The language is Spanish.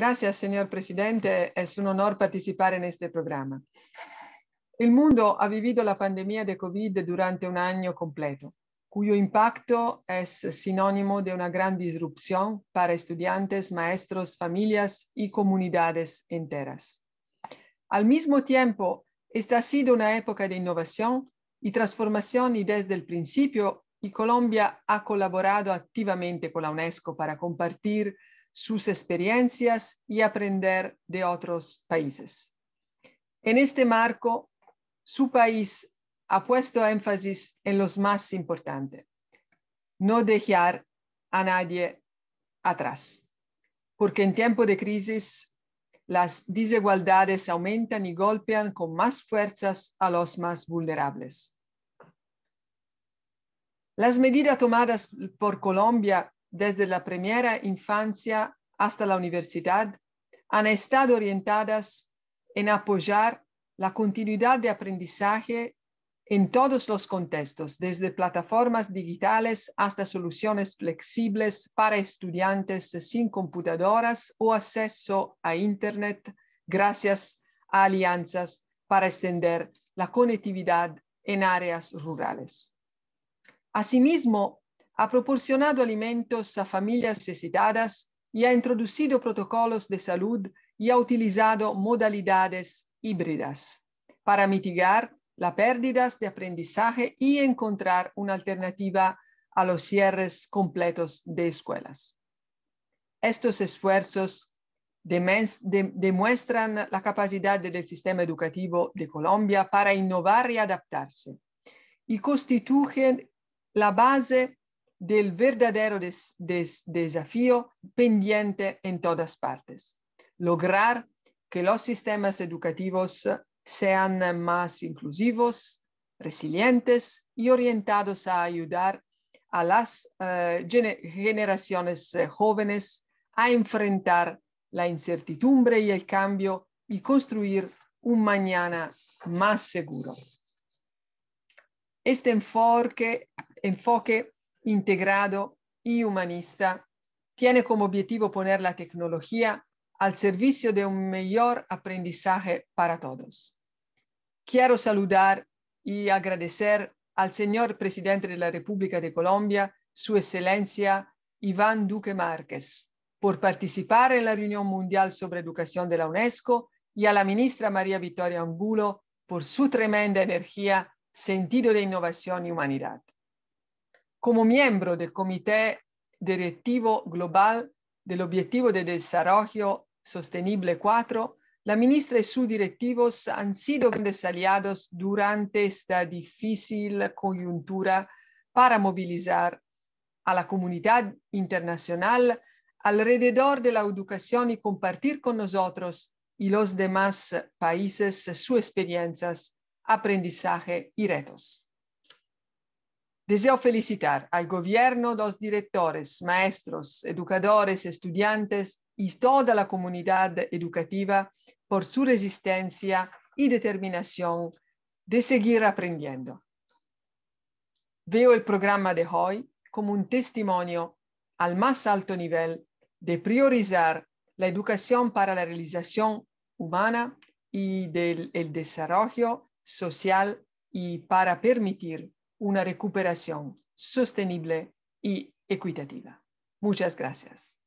Grazie, signor presidente. È un onore partecipare a questo programma. Il mondo ha vivido la pandemia de COVID durante un anno completo, cuyo impatto è sinónimo di una gran disruzione per studenti, maestri, famiglie e comunidades enteras. Al mismo tiempo, esta ha sido una época de innovación y transformación y desde il principio y Colombia ha collaborato activamente con la UNESCO para compartir sus experiencias y aprender de otros países. En este marco, su país ha puesto énfasis en lo más importante, No dejar a nadie atrás, porque en tiempo de crisis las desigualdades aumentan y golpean con más fuerzas a los más vulnerables. Las medidas tomadas por Colombia desde la primera infancia hasta la universidad, han estado orientadas en apoyar la continuidad de aprendizaje en todos los contextos, desde plataformas digitales hasta soluciones flexibles para estudiantes sin computadoras o acceso a Internet gracias a alianzas para extender la conectividad en áreas rurales. Asimismo, ha proporcionado alimentos a familias necesitadas y ha introducido protocolos de salud y ha utilizado modalidades híbridas para mitigar las pérdidas de aprendizaje y encontrar una alternativa a los cierres completos de escuelas. Estos esfuerzos demuestran la capacidad del sistema educativo de Colombia para innovar y adaptarse y constituyen la base del verdadero desafío pendiente en todas partes, lograr que los sistemas educativos sean más inclusivos, resilientes y orientados a ayudar a las eh, generaciones eh, jóvenes a enfrentar la incertidumbre y el cambio y construir un mañana más seguro. Este enfoque integrado y humanista tiene como objetivo poner la tecnología al servicio de un mejor aprendizaje para todos. Quiero saludar y agradecer al señor presidente de la República de Colombia, su excelencia Iván Duque Márquez, por participar en la reunión mundial sobre educación de la UNESCO y a la ministra María Victoria Angulo por su tremenda energía, sentido de innovación y humanidad. Como miembro del Comité Directivo Global del Objetivo de Desarrollo Sostenible 4, la ministra y sus directivos han sido grandes aliados durante esta difícil coyuntura para movilizar a la comunidad internacional alrededor de la educación y compartir con nosotros y los demás países sus experiencias, aprendizaje y retos. Deseo felicitar al gobierno, los directores, maestros, educadores, estudiantes y toda la comunidad educativa por su resistencia y determinación de seguir aprendiendo. Veo el programa de hoy como un testimonio al más alto nivel de priorizar la educación para la realización humana y del el desarrollo social y para permitir una recuperación sostenible y equitativa. Muchas gracias.